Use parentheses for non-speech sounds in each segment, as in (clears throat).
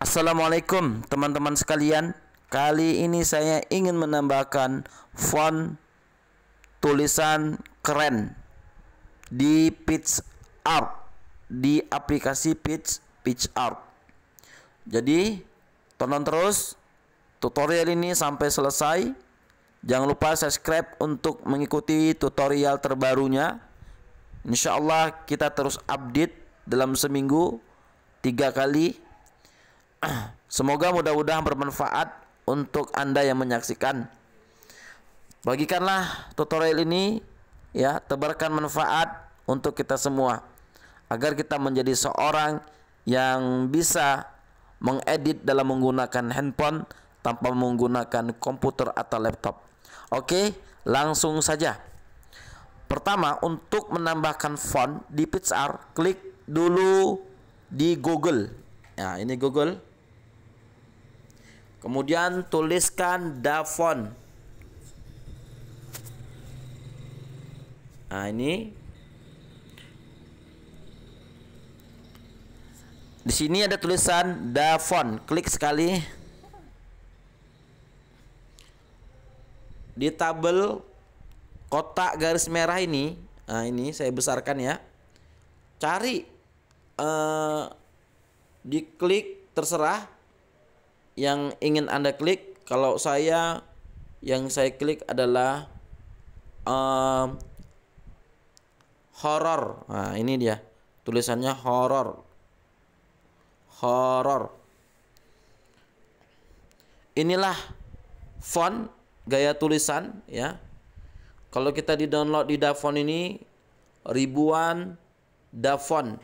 Assalamualaikum teman-teman sekalian Kali ini saya ingin menambahkan font tulisan keren di pitch Art di aplikasi Pitch Art Jadi tonton terus tutorial ini sampai selesai. Jangan lupa subscribe untuk mengikuti tutorial terbarunya. Insya Allah kita terus update dalam seminggu tiga kali (clears throat) Semoga mudah-mudahan bermanfaat untuk Anda yang menyaksikan. Bagikanlah tutorial ini ya, tebarkan manfaat untuk kita semua agar kita menjadi seorang yang bisa mengedit dalam menggunakan handphone tanpa menggunakan komputer atau laptop. Oke, langsung saja. Pertama, untuk menambahkan font di PixArt, klik dulu di Google. Ya, ini Google Kemudian tuliskan Davon. Nah, ini Di sini ada tulisan Davon. Klik sekali. Di tabel kotak garis merah ini, nah ini saya besarkan ya. Cari eh diklik terserah yang ingin Anda klik. Kalau saya yang saya klik adalah um, horror. Nah, ini dia. Tulisannya horror. Horror. Inilah font gaya tulisan ya. Kalau kita di-download di Davon ini ribuan Davon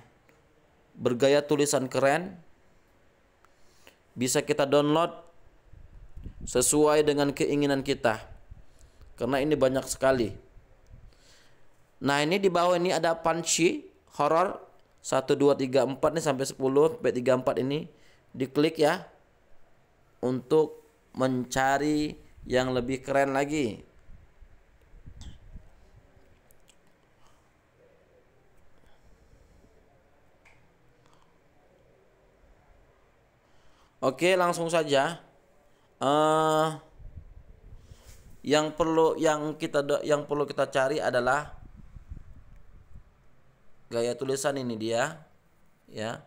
bergaya tulisan keren bisa kita download sesuai dengan keinginan kita. Karena ini banyak sekali. Nah, ini di bawah ini ada panci horror 1 2 3 4 nih sampai 10 sampai 34 ini diklik ya untuk mencari yang lebih keren lagi. Oke, langsung saja. Uh, yang perlu yang kita yang perlu kita cari adalah gaya tulisan ini dia, ya.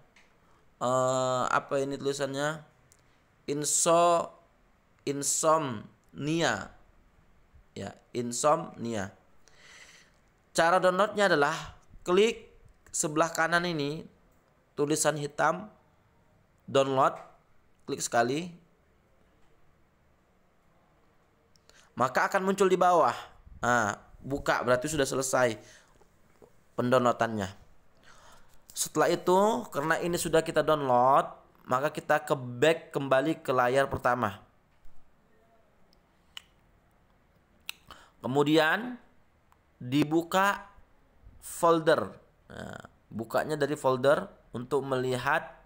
Uh, apa ini tulisannya? Inso insomnia, ya insomnia. Cara downloadnya adalah klik sebelah kanan ini tulisan hitam download klik sekali maka akan muncul di bawah nah, buka berarti sudah selesai pendownloadannya setelah itu karena ini sudah kita download maka kita ke back kembali ke layar pertama kemudian dibuka folder nah, bukanya dari folder untuk melihat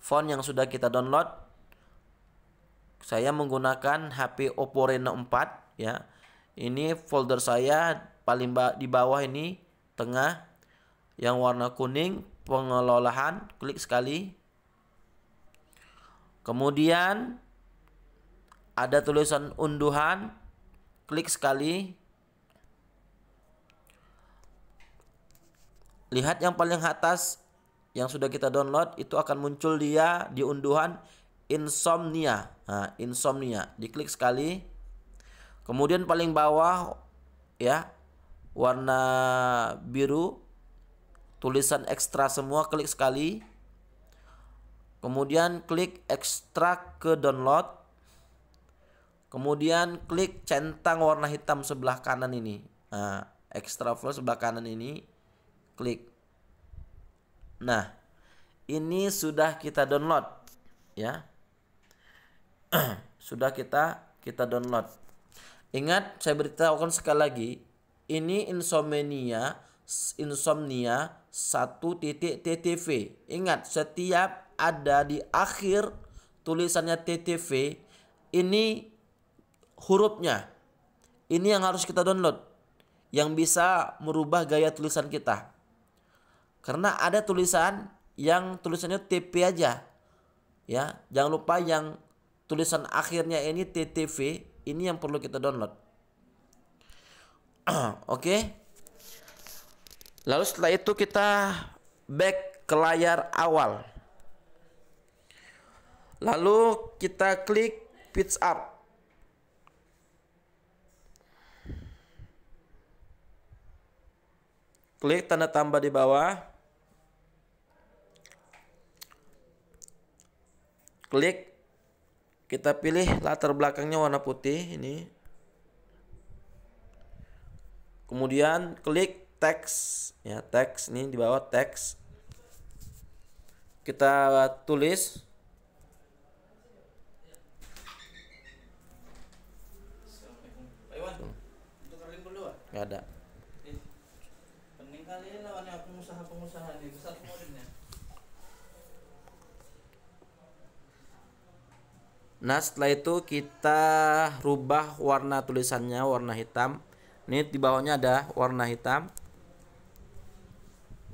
font yang sudah kita download saya menggunakan HP Oppo Reno 4 ya. Ini folder saya paling ba di bawah ini tengah yang warna kuning pengelolaan klik sekali. Kemudian ada tulisan unduhan klik sekali. Lihat yang paling atas yang sudah kita download itu akan muncul dia di unduhan insomnia. Nah, insomnia. Diklik sekali. Kemudian paling bawah ya warna biru tulisan ekstra semua klik sekali. Kemudian klik ekstrak ke download. Kemudian klik centang warna hitam sebelah kanan ini. Nah, extra flow sebelah kanan ini klik. Nah, ini sudah kita download ya. (clears throat) sudah kita kita download. Ingat saya beritahukan sekali lagi, ini insomnia insomnia 1.ttv. Ingat setiap ada di akhir tulisannya ttv ini hurufnya. Ini yang harus kita download yang bisa merubah gaya tulisan kita. Karena ada tulisan yang tulisannya TP aja. Ya, jangan lupa yang tulisan akhirnya ini TTV ini yang perlu kita download (clears throat) oke okay. lalu setelah itu kita back ke layar awal lalu kita klik pitch up klik tanda tambah di bawah klik kita pilih latar belakangnya warna putih ini kemudian klik teks ya teks ini di bawah teks kita tulis ada Nah setelah itu kita rubah warna tulisannya warna hitam. Ini di bawahnya ada warna hitam.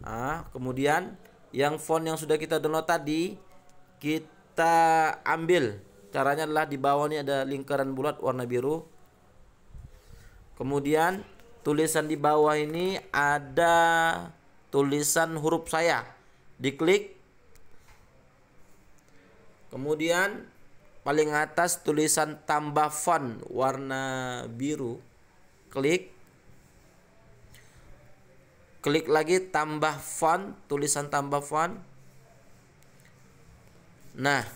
Nah, kemudian yang font yang sudah kita download tadi kita ambil. Caranya adalah di bawah ini ada lingkaran bulat warna biru. Kemudian tulisan di bawah ini ada tulisan huruf saya. Diklik. Kemudian paling atas tulisan tambah font warna biru klik klik lagi tambah font tulisan tambah font nah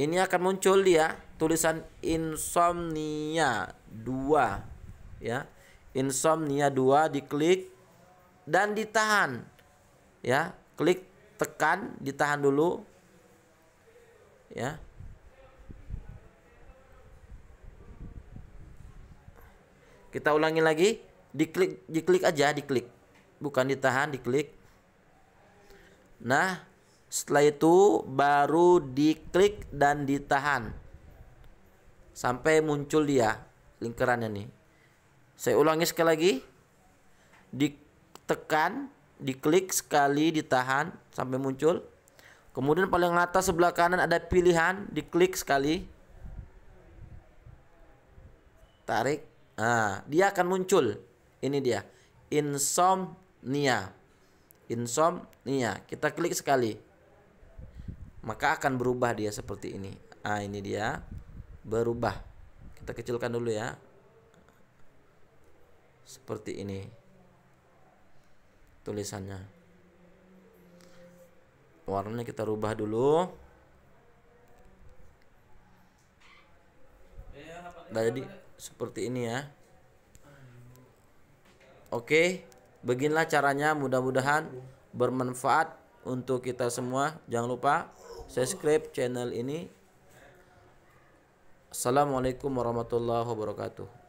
ini akan muncul ya tulisan insomnia 2 ya insomnia 2 diklik dan ditahan ya klik tekan ditahan dulu ya Kita ulangi lagi, diklik diklik aja, diklik. Bukan ditahan, diklik. Nah, setelah itu baru diklik dan ditahan. Sampai muncul dia lingkarannya nih. Saya ulangi sekali lagi. Ditekan, diklik sekali, ditahan sampai muncul. Kemudian paling atas sebelah kanan ada pilihan, diklik sekali. Tarik. Nah, dia akan muncul. Ini dia. Insomnia. Insomnia. Kita klik sekali. Maka akan berubah dia seperti ini. Ah, ini dia. Berubah. Kita kecilkan dulu ya. Seperti ini. Tulisannya. Warnanya kita rubah dulu. Nah, jadi seperti ini ya oke beginilah caranya mudah-mudahan bermanfaat untuk kita semua jangan lupa subscribe channel ini Assalamualaikum warahmatullahi wabarakatuh